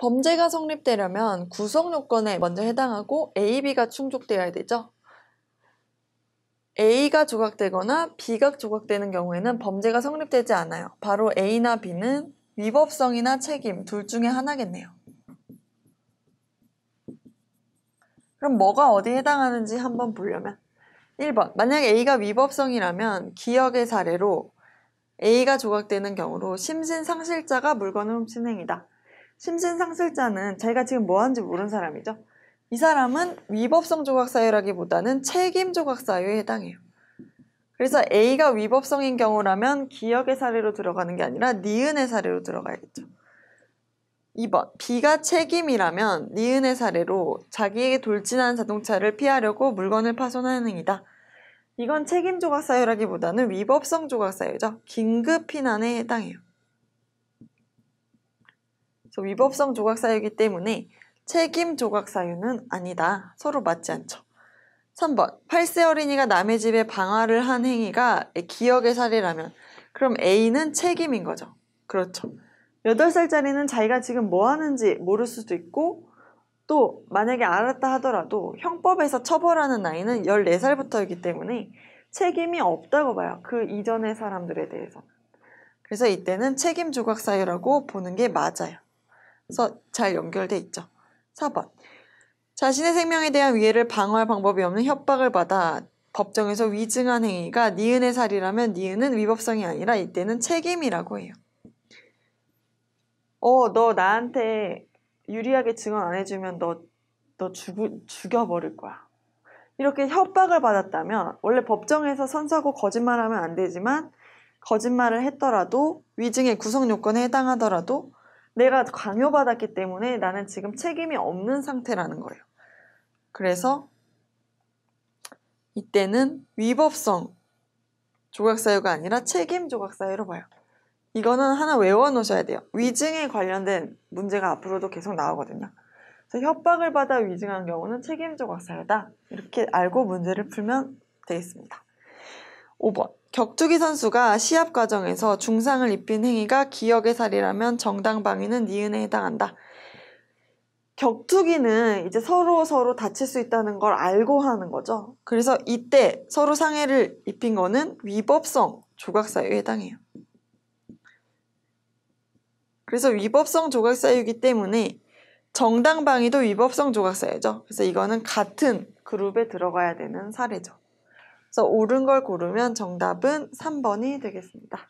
범죄가 성립되려면 구성 요건에 먼저 해당하고 A, B가 충족되어야 되죠. A가 조각되거나 B가 조각되는 경우에는 범죄가 성립되지 않아요. 바로 A나 B는 위법성이나 책임 둘 중에 하나겠네요. 그럼 뭐가 어디에 해당하는지 한번 보려면 1번 만약 A가 위법성이라면 기억의 사례로 A가 조각되는 경우로 심신상실자가 물건을 훔친 행위다. 심신 상실자는 자기가 지금 뭐 하는지 모르는 사람이죠. 이 사람은 위법성 조각사유라기보다는 책임 조각사유에 해당해요. 그래서 A가 위법성인 경우라면 기억의 사례로 들어가는 게 아니라 니은의 사례로 들어가야겠죠. 2번 B가 책임이라면 니은의 사례로 자기에게 돌진한 자동차를 피하려고 물건을 파손하는 행위다. 이건 책임 조각사유라기보다는 위법성 조각사유죠. 긴급 피난에 해당해요. 위법성 조각사유이기 때문에 책임 조각사유는 아니다. 서로 맞지 않죠. 3번 8세 어린이가 남의 집에 방화를 한 행위가 기억의 사례라면 그럼 A는 책임인 거죠. 그렇죠. 8살짜리는 자기가 지금 뭐 하는지 모를 수도 있고 또 만약에 알았다 하더라도 형법에서 처벌하는 나이는 14살부터이기 때문에 책임이 없다고 봐요. 그 이전의 사람들에 대해서. 그래서 이때는 책임 조각 사유라고 보는 게 맞아요. 잘 연결돼 있죠. 4번. 자신의 생명에 대한 위해를 방어할 방법이 없는 협박을 받아 법정에서 위증한 행위가 니은의 살이라면 니은은 위법성이 아니라 이때는 책임이라고 해요. 어, 너 나한테 유리하게 증언 안 해주면 너, 너 죽, 죽여버릴 거야. 이렇게 협박을 받았다면, 원래 법정에서 선사고 거짓말하면 안 되지만, 거짓말을 했더라도, 위증의 구성 요건에 해당하더라도, 내가 강요받았기 때문에 나는 지금 책임이 없는 상태라는 거예요. 그래서 이때는 위법성 조각사유가 아니라 책임 조각사유로 봐요. 이거는 하나 외워놓으셔야 돼요. 위증에 관련된 문제가 앞으로도 계속 나오거든요. 그래서 협박을 받아 위증한 경우는 책임 조각사유다. 이렇게 알고 문제를 풀면 되겠습니다. 5번. 격투기 선수가 시합 과정에서 중상을 입힌 행위가 기억의 살이라면 정당 방위는 니은에 해당한다. 격투기는 이제 서로 서로 다칠 수 있다는 걸 알고 하는 거죠. 그래서 이때 서로 상해를 입힌 거는 위법성 조각사유에 해당해요. 그래서 위법성 조각사유이기 때문에 정당 방위도 위법성 조각사유죠. 그래서 이거는 같은 그룹에 들어가야 되는 사례죠. 그래서 옳은 걸 고르면 정답은 3번이 되겠습니다.